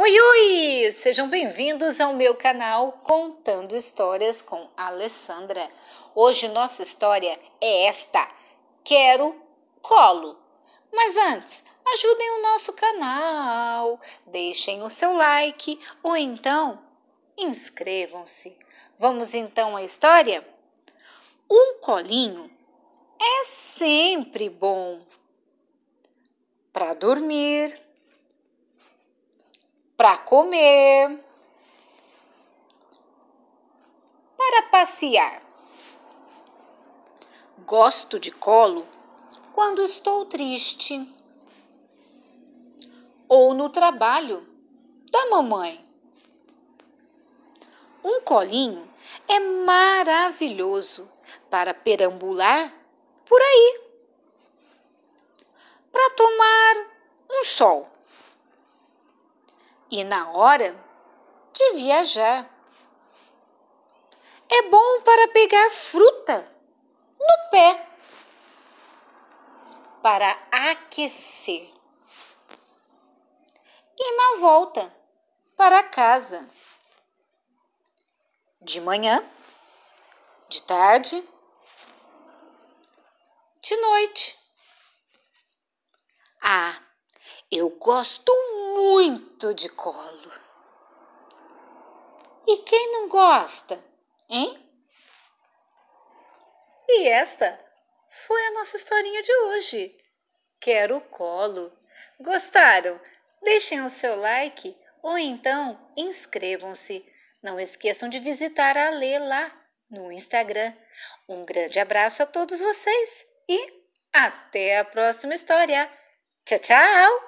Oi, oi! Sejam bem-vindos ao meu canal Contando Histórias com Alessandra. Hoje nossa história é esta: Quero colo. Mas antes, ajudem o nosso canal, deixem o seu like ou então inscrevam-se. Vamos então à história? Um colinho é sempre bom para dormir para comer, para passear. Gosto de colo quando estou triste ou no trabalho da mamãe. Um colinho é maravilhoso para perambular por aí, para tomar um sol e na hora de viajar. É bom para pegar fruta no pé, para aquecer. E na volta para casa. De manhã, de tarde, de noite. Ah, eu gosto de colo. E quem não gosta, hein? E esta foi a nossa historinha de hoje. Quero colo. Gostaram? Deixem o seu like ou então inscrevam-se. Não esqueçam de visitar a Lê lá no Instagram. Um grande abraço a todos vocês e até a próxima história. Tchau, tchau!